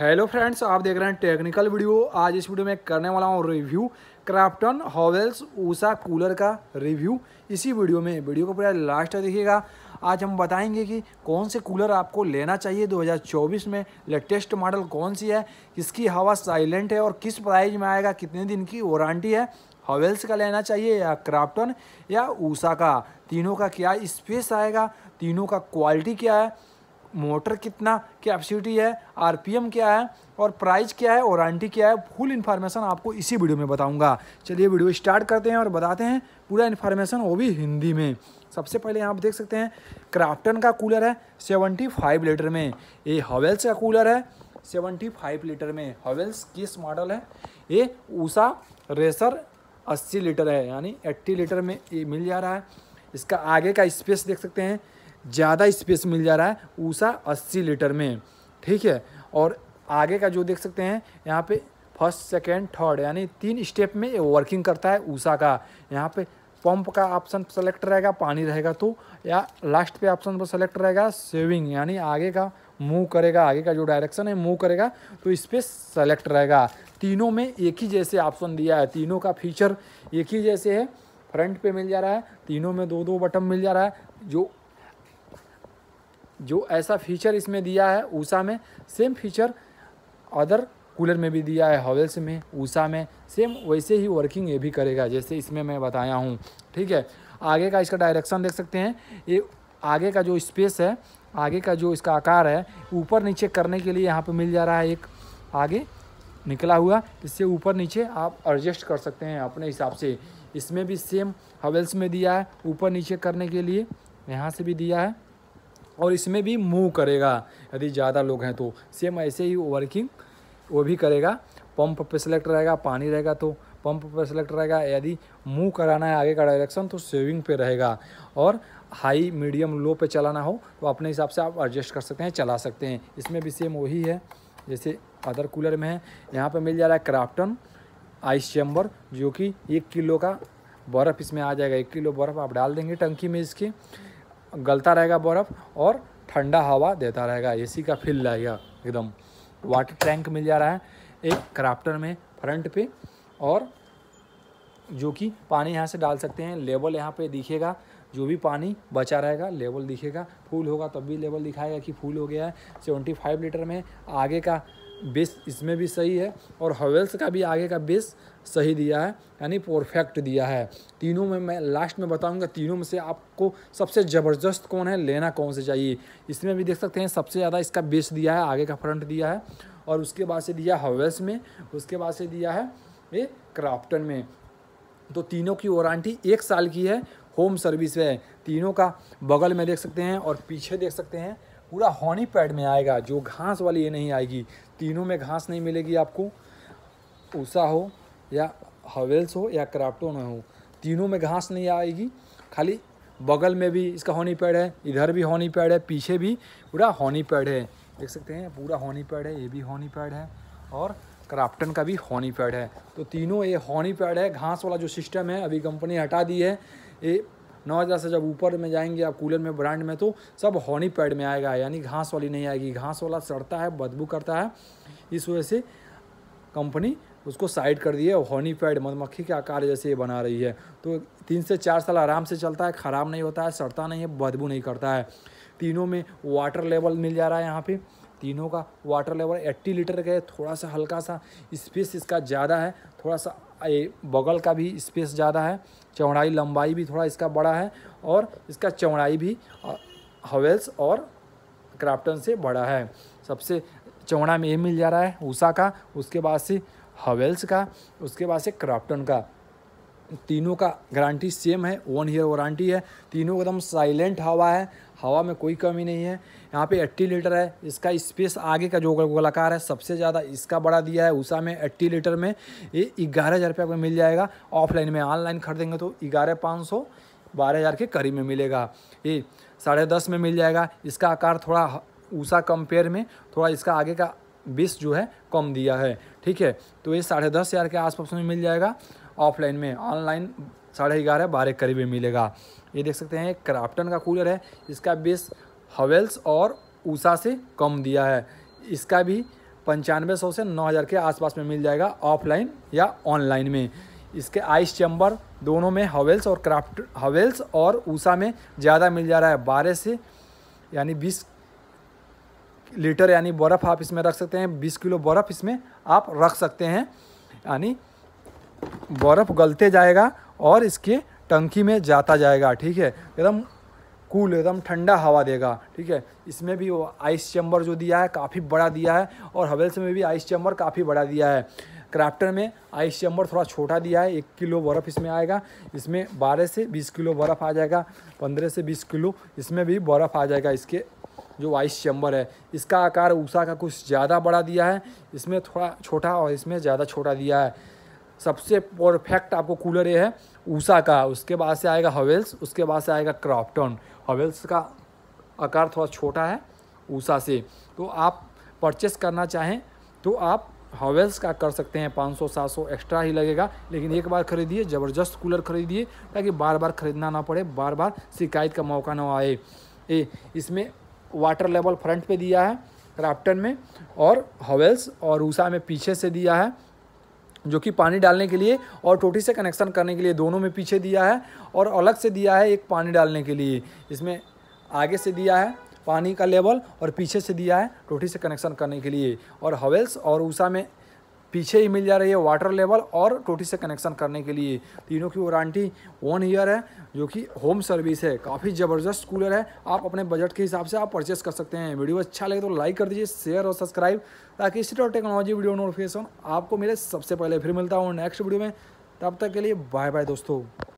hello friends आप देख रहे हैं टेक्निकल वीडियो आज इस वीडियो में करने वाला हूँ review Crompton Havells Usha cooler का रिव्यू इसी वीडियो में वीडियो को पूरा लास्ट देखिएगा आज हम बताएंगे कि कौन से कूलर आपको लेना चाहिए 2024 में लेटेस्ट मॉडल कौन सी है इसकी हवा साइलेंट है और किस प्राइज में आएगा कितने दिन की वारंटी है हॉवेल्स का लेना चाहिए या क्राफ्टन या ऊषा का तीनों का क्या स्पेस आएगा तीनों का क्वालिटी क्या है मोटर कितना कैपेसिटी है आरपीएम क्या है और प्राइस क्या है वारंटी क्या है फुल इन्फॉर्मेशन आपको इसी वीडियो में बताऊंगा चलिए वीडियो स्टार्ट करते हैं और बताते हैं पूरा इन्फॉर्मेशन वो भी हिंदी में सबसे पहले यहाँ आप देख सकते हैं क्राफ्टन का कूलर है सेवेंटी फाइव लीटर में ये हवेल्स का कूलर है सेवेंटी फाइव लीटर में हवेल्स किस मॉडल है ये ऊषा रेसर अस्सी लीटर है यानी एट्टी लीटर में ये मिल जा रहा है इसका आगे का स्पेस देख सकते हैं ज़्यादा स्पेस मिल जा रहा है ऊषा अस्सी लीटर में ठीक है और आगे का जो देख सकते हैं यहाँ पे फर्स्ट सेकेंड थर्ड यानी तीन स्टेप में ये वर्किंग करता है ऊषा का यहाँ पे पंप का ऑप्शन सेलेक्ट रहेगा पानी रहेगा तो या लास्ट पे ऑप्शन पर सेलेक्ट रहेगा सेविंग यानी आगे का मूव करेगा आगे का जो डायरेक्शन है मूव करेगा तो इस पर सेलेक्ट रहेगा तीनों में एक ही जैसे ऑप्शन दिया है तीनों का फीचर एक ही जैसे है फ्रंट पे मिल जा रहा है तीनों में दो दो बटन मिल जा रहा है जो जो ऐसा फीचर इसमें दिया है ऊषा में सेम फीचर अदर कूलर में भी दिया है हॉवेल्स में ऊषा में सेम वैसे ही वर्किंग ये भी करेगा जैसे इसमें मैं बताया हूँ ठीक है आगे का इसका डायरेक्शन देख सकते हैं ये आगे का जो स्पेस है आगे का जो इसका आकार है ऊपर नीचे करने के लिए यहाँ पर मिल जा रहा है एक आगे निकला हुआ इससे ऊपर नीचे आप एडजस्ट कर सकते हैं अपने हिसाब से इसमें भी सेम हवेल्स में दिया है ऊपर नीचे करने के लिए यहाँ से भी दिया है और इसमें भी मूव करेगा यदि ज़्यादा लोग हैं तो सेम ऐसे ही वर्किंग वो भी करेगा पंप पे सेलेक्ट रहेगा पानी रहेगा तो पंप पर सेलेक्ट रहेगा यदि मूव कराना है आगे का डायरेक्शन तो सेविंग पे रहेगा और हाई मीडियम लो पे चलाना हो तो अपने हिसाब से आप एडजस्ट कर सकते हैं चला सकते हैं इसमें भी सेम वही है जैसे अदर कूलर में है यहाँ पर मिल जा रहा है क्राफ्टन आइस चैम्बर जो कि एक किलो का बर्फ़ इसमें आ जाएगा एक किलो बर्फ़ आप डाल देंगे टंकी में इसके गलता रहेगा बर्फ़ और ठंडा हवा देता रहेगा एसी का फील रहेगा एकदम वाटर टैंक मिल जा रहा है एक क्राफ्टर में फ्रंट पे और जो कि पानी यहाँ से डाल सकते हैं लेवल यहाँ पे दिखेगा जो भी पानी बचा रहेगा लेवल दिखेगा फूल होगा तब भी लेवल दिखाएगा कि फूल हो गया है सेवेंटी फाइव लीटर में आगे का बेस इसमें भी सही है और हवेल्स का भी आगे का बेस सही दिया है यानी परफेक्ट दिया है तीनों में मैं लास्ट में बताऊंगा तीनों में से आपको सबसे ज़बरदस्त कौन है लेना कौन से चाहिए इसमें भी देख सकते हैं सबसे ज़्यादा इसका बेस दिया है आगे का फ्रंट दिया है और उसके बाद से दिया हवेल्स में उसके बाद से दिया है ये क्राफ्टन में तो तीनों की वारंटी एक साल की है होम सर्विस है तीनों का बगल में देख सकते हैं और पीछे देख सकते हैं पूरा हॉनी पैड में आएगा जो घास वाली ये नहीं आएगी तीनों में घास नहीं मिलेगी आपको ऊषा हो या हवेल्स हो या क्राफ्टोन हो तीनों में घास नहीं आएगी खाली बगल में भी इसका हॉनी पैड है इधर भी हॉनी पैड है पीछे भी पूरा हॉनी पैड है देख सकते हैं पूरा हॉनी पैड है ये भी हॉनी पैड है और क्राफ्टन का भी हॉनी पैड है तो तीनों ये हॉनी पैड है घास वाला जो सिस्टम है अभी कंपनी हटा दी है ये नौ हज़ार से जब ऊपर में जाएंगे आप कूलर में ब्रांड में तो सब हॉनी पैड में आएगा यानी घास वाली नहीं आएगी घास वाला सड़ता है बदबू करता है इस वजह से कंपनी उसको साइड कर दिए हॉनी पैड मधुमक्खी के आकार जैसे ये बना रही है तो तीन से चार साल आराम से चलता है ख़राब नहीं होता है सड़ता नहीं है बदबू नहीं करता है तीनों में वाटर लेवल मिल जा रहा है यहाँ पे तीनों का वाटर लेवल 80 लीटर का है थोड़ा सा हल्का सा स्पेस इसका ज़्यादा है थोड़ा सा ये बगल का भी स्पेस ज़्यादा है चौड़ाई लंबाई भी थोड़ा इसका बड़ा है और इसका चौड़ाई भी हवेल्स और क्राफ्टन से बड़ा है सबसे चौड़ा में ये मिल जा रहा है ऊषा का उसके बाद से हवेल्स का उसके बाद से क्राफ्टन का तीनों का गारंटी सेम है वन ईयर वारंटी है तीनों एकदम साइलेंट हवा है हवा में कोई कमी नहीं है यहाँ पे 80 लीटर है इसका स्पेस आगे का जो गोलाकार है सबसे ज़्यादा इसका बड़ा दिया है उषा में 80 लीटर में ये ग्यारह हज़ार रुपये मिल जाएगा ऑफलाइन में ऑनलाइन खरीदेंगे तो ग्यारह पाँच सौ बारह हज़ार के करीब में मिलेगा ये साढ़े दस में मिल जाएगा इसका आकार थोड़ा ऊषा कंपेयर में थोड़ा इसका आगे का बीस जो है कम दिया है ठीक है तो ये साढ़े दस हज़ार के आसपास में मिल जाएगा ऑफलाइन में ऑनलाइन साढ़े ग्यारह बारह करीब में मिलेगा ये देख सकते हैं क्राफ्टन का कूलर है इसका बेस हवेल्स और ऊषा से कम दिया है इसका भी पंचानवे सौ से नौ हज़ार के आसपास में मिल जाएगा ऑफलाइन या ऑनलाइन में इसके आइस चैम्बर दोनों में हवेल्स और क्राफ्ट हवेल्स और ऊषा में ज़्यादा मिल जा रहा है बारह से यानी बीस लीटर यानी बर्फ़ आप इसमें रख सकते हैं बीस किलो बर्फ़ इसमें आप रख सकते हैं यानी बर्फ़ गलते जाएगा और इसके टंकी में जाता जाएगा ठीक है एकदम कूल एकदम ठंडा हवा देगा ठीक है इसमें भी वो आइस चैम्बर जो दिया है काफ़ी बड़ा दिया है और हवेल्स में भी आइस चैम्बर काफ़ी बड़ा दिया है क्राफ्टर में आइस चैम्बर थोड़ा छोटा दिया है एक किलो बर्फ़ इसमें आएगा इसमें बारह से बीस किलो बर्फ़ आ जाएगा पंद्रह से बीस किलो इसमें भी बर्फ़ आ जाएगा इसके जो आइस चैम्बर है इसका आकार ऊषा का कुछ ज़्यादा बड़ा दिया है इसमें थोड़ा छोटा और इसमें ज़्यादा छोटा दिया है सबसे परफेक्ट आपको कूलर ये है ऊषा का उसके बाद से आएगा हवेल्स उसके बाद से आएगा क्रॉपटन हवेल्स का आकार थोड़ा छोटा है ऊषा से तो आप परचेस करना चाहें तो आप हवेल्स का कर सकते हैं 500-700 एक्स्ट्रा ही लगेगा लेकिन एक बार खरीदिए ज़बरदस्त कूलर खरीदिए ताकि बार बार ख़रीदना ना पड़े बार बार शिकायत का मौका ना आए ए इसमें वाटर लेवल फ्रंट पे दिया है क्राफ्टन में और हवेल्स और ऊषा में पीछे से दिया है जो कि पानी डालने के लिए और टोटी से कनेक्शन करने के लिए दोनों में पीछे दिया है और अलग से दिया है एक पानी डालने के लिए इसमें आगे से दिया है पानी का लेवल और पीछे से दिया है टोटी से कनेक्शन करने के लिए और हवेल्स और ऊषा में पीछे ही मिल जा रही है वाटर लेवल और टोटी से कनेक्शन करने के लिए तीनों की वारंटी वन ईयर है जो कि होम सर्विस है काफ़ी ज़बरदस्त कूलर है आप अपने बजट के हिसाब से आप परचेस कर सकते हैं वीडियो अच्छा लगे तो लाइक कर दीजिए शेयर और सब्सक्राइब ताकि इसी तरह टेक्नोलॉजी वीडियो नोटिफिकेशन आपको मिले सबसे पहले फिर मिलता हूँ नेक्स्ट वीडियो में तब तक के लिए बाय बाय दोस्तों